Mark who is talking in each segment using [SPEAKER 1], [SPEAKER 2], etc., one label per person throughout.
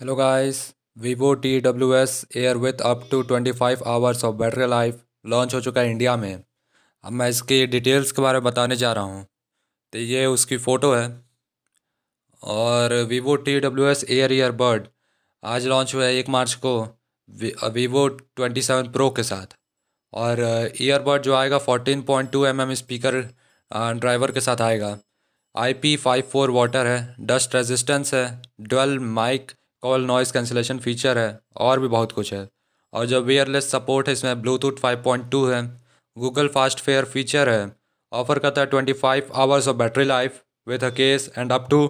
[SPEAKER 1] hello Vivo T W S air with up to twenty five hours of battery life launch हो चुका है India में अब मैं इसकी डिटेल्स के बारे में बताने जा रहा हूँ तो ये उसकी फ़ोटो है और Vivo T W S air earbud आज लॉन्च हुआ है एक मार्च को वीवो ट्वेंटी सेवन प्रो के साथ और ईयरबर्ड जो आएगा fourteen point two M M speaker driver के साथ आएगा I P five four water है डस्ट रेजिस्टेंस है dual mic call noise cancellation feature है और भी बहुत कुछ है और जो वेयरलेस सपोर्ट है इसमें ब्लूटूथ 5.2 है गूगल फास्ट फेयर फीचर है ऑफर करता है 25 hours of battery life with a case and up to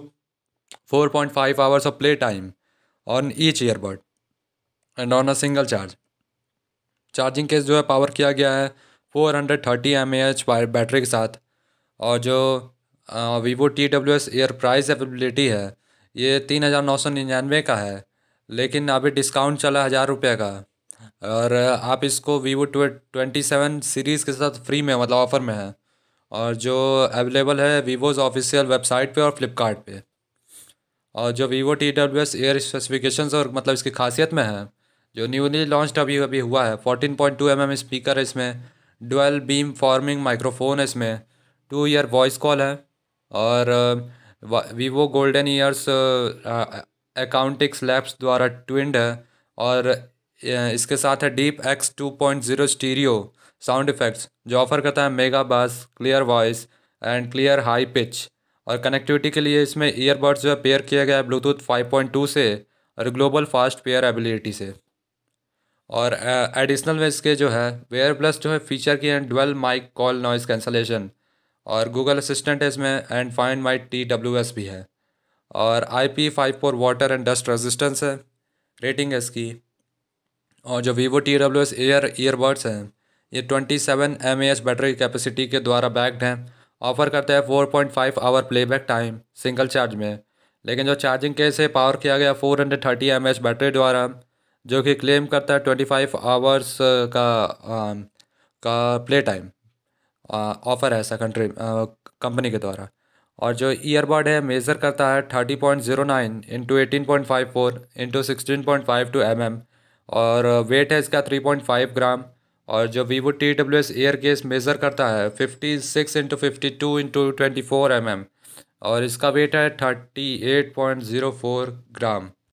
[SPEAKER 1] 4.5 hours of play time on each earbud and on a single charge charging case जो है power किया गया है 430 hundred thirty battery के साथ और जो Vivo T W S air price availability है ये तीन हज़ार नौ सौ निन्यानवे का है लेकिन अभी डिस्काउंट चला हज़ार रुपये का और आप इसको वीवो ट्वेंटी सेवन सीरीज़ के साथ फ्री में मतलब ऑफ़र में है और जो अवेलेबल है वीवोज़ ऑफिशियल वेबसाइट पे और फ्लिपकार्ट पे और जो Vivo T W S air specification और मतलब इसकी खासियत में है जो न्यूली लॉन्च अभी अभी हुआ है fourteen point two M M speaker है इसमें डुअल बीम फॉर्मिंग माइक्रोफोन है इसमें टू ईयर वॉइस कॉल है और Vivo golden ears acoustics labs द्वारा ट्विंड है और uh, इसके साथ है deep X two point zero stereo sound effects जो ऑफर करता है mega bass clear voice and clear high pitch और कनेक्टिविटी के लिए इसमें ईयरबड्स जो है पेयर किया गया है ब्लूटूथ फाइव पॉइंट टू से और ग्लोबल फास्ट पेयर एबिलिटी से और एडिशनल uh, में इसके जो है वेयर प्लस जो है फीचर की and twelve mic call noise cancellation और गूगल असिस्टेंट है इसमें and find my T W S भी है और I P five four water and dust resistance है रेटिंग है इसकी और जो Vivo T W S air earbuds हैं ये twenty seven M A H battery capacity के द्वारा बैक्ड हैं ऑफर करते हैं four point five hour playback time single charge में लेकिन जो चार्जिंग केस है पावर किया गया four hundred thirty M H battery द्वारा जो कि क्लेम करता है ट्वेंटी फाइव आवर्स का आ, um, का प्ले टाइम ऑफ़र है ऐसा कंट्री कंपनी के द्वारा और जो ईयरबड है मेज़र करता है thirty point zero nine into eighteen point five four into sixteen point five two M M और वेट है इसका थ्री पॉइंट फाइव ग्राम और जो Vivo T W S air case measure करता है fifty six into fifty two into twenty four M M और इसका weight है thirty eight point zero four ग्राम